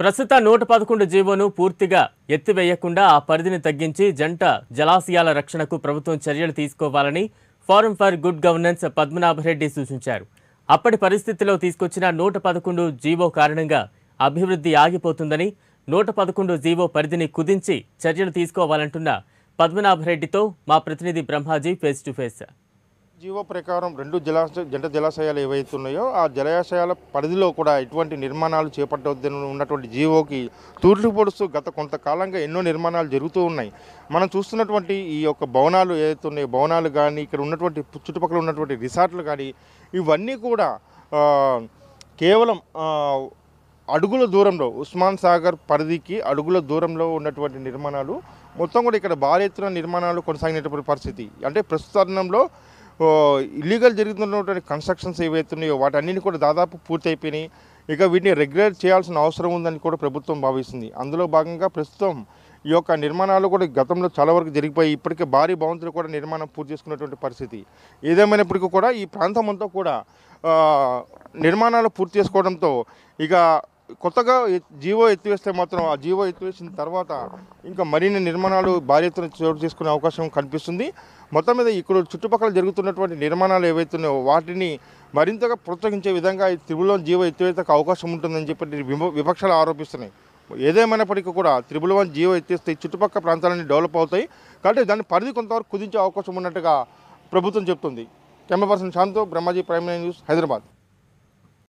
ప్రస్తుత నూట పదకొండు జీవోను పూర్తిగా ఎత్తివేయకుండా ఆ పరిధిని తగ్గించి జంట జలాశయాల రక్షణకు ప్రభుత్వం చర్యలు తీసుకోవాలని forum for good governance Padmanabha Reddy సూచించారు అప్పటి పరిస్థితిలో తీసుకొచ్చిన నూట పదకొండు జీవో కారణంగా అభివృద్ధి ఆగిపోతుందని నూట పదకొండు జీవో పరిధిని కుదించి చర్యలు తీసుకోవాలంటున్న పద్మనాభరెడ్డితో మా ప్రతినిధి Brahmaji face to face GO ప్రకారం రెండు జలాశయ జంట జలాశయాలు ఏవైతే ఉన్నాయో ఆ జలాశయాల పరిధిలో కూడా ఎటువంటి నిర్మాణాలు చేపట్టవద్దని ఉన్నటువంటి జీవోకి తూర్పు పొడుస్తూ గత కొంతకాలంగా ఎన్నో నిర్మాణాలు జరుగుతూ ఉన్నాయి మనం చూస్తున్నటువంటి ఈ యొక్క భవనాలు ఏదైతే ఉన్నాయో భవనాలు కానీ ఇక్కడ ఉన్నటువంటి చుట్టుపక్కల ఉన్నటువంటి రిసార్ట్లు కానీ ఇవన్నీ కూడా కేవలం అడుగుల దూరంలో ఉస్మాన్ సాగర్ పరిధికి అడుగుల దూరంలో ఉన్నటువంటి నిర్మాణాలు మొత్తం కూడా ఇక్కడ భారీ ఎత్తున నిర్మాణాలు కొనసాగినటువంటి పరిస్థితి అంటే ప్రస్తుత తరుణంలో ఇల్లీగల్ జరుగుతున్నటువంటి కన్స్ట్రక్షన్స్ ఏవైతున్నాయో వాటన్నిటిని కూడా దాదాపు పూర్తి అయిపోయినాయి ఇక వీటిని రెగ్యులేట్ చేయాల్సిన అవసరం ఉందని కూడా ప్రభుత్వం భావిస్తుంది అందులో భాగంగా ప్రస్తుతం ఈ యొక్క నిర్మాణాలు కూడా గతంలో చాలా వరకు జరిగిపోయి ఇప్పటికే భారీ భవంతులు కూడా నిర్మాణం పూర్తి చేసుకున్నటువంటి పరిస్థితి ఏదేమైనప్పటికీ కూడా ఈ ప్రాంతం అంతా కూడా నిర్మాణాలు పూర్తి చేసుకోవడంతో ఇక కొత్తగా జీవో ఎత్తివేస్తే మాత్రం ఆ జీవో ఎత్తివేసిన తర్వాత ఇంకా మరిన్ని నిర్మాణాలు భారీ ఎత్తున చోటు చేసుకునే అవకాశం కనిపిస్తుంది మొత్తం మీద ఇక్కడ చుట్టుపక్కల జరుగుతున్నటువంటి నిర్మాణాలు ఏవైతున్నాయో వాటిని మరింతగా ప్రోత్సహించే విధంగా త్రిబులం జీవో ఎత్తివేతకు అవకాశం ఉంటుందని చెప్పి విపక్షాలు ఆరోపిస్తున్నాయి ఏదేమైనప్పటికీ కూడా త్రిబుల్ వన్ జీవో ఎత్తిస్తే చుట్టుపక్కల ప్రాంతాలన్నీ డెవలప్ అవుతాయి కాబట్టి దాని పరిధి కొంతవరకు కుదించే అవకాశం ఉన్నట్టుగా ప్రభుత్వం చెప్తుంది camera person Shanto Brahmaji prime news Hyderabad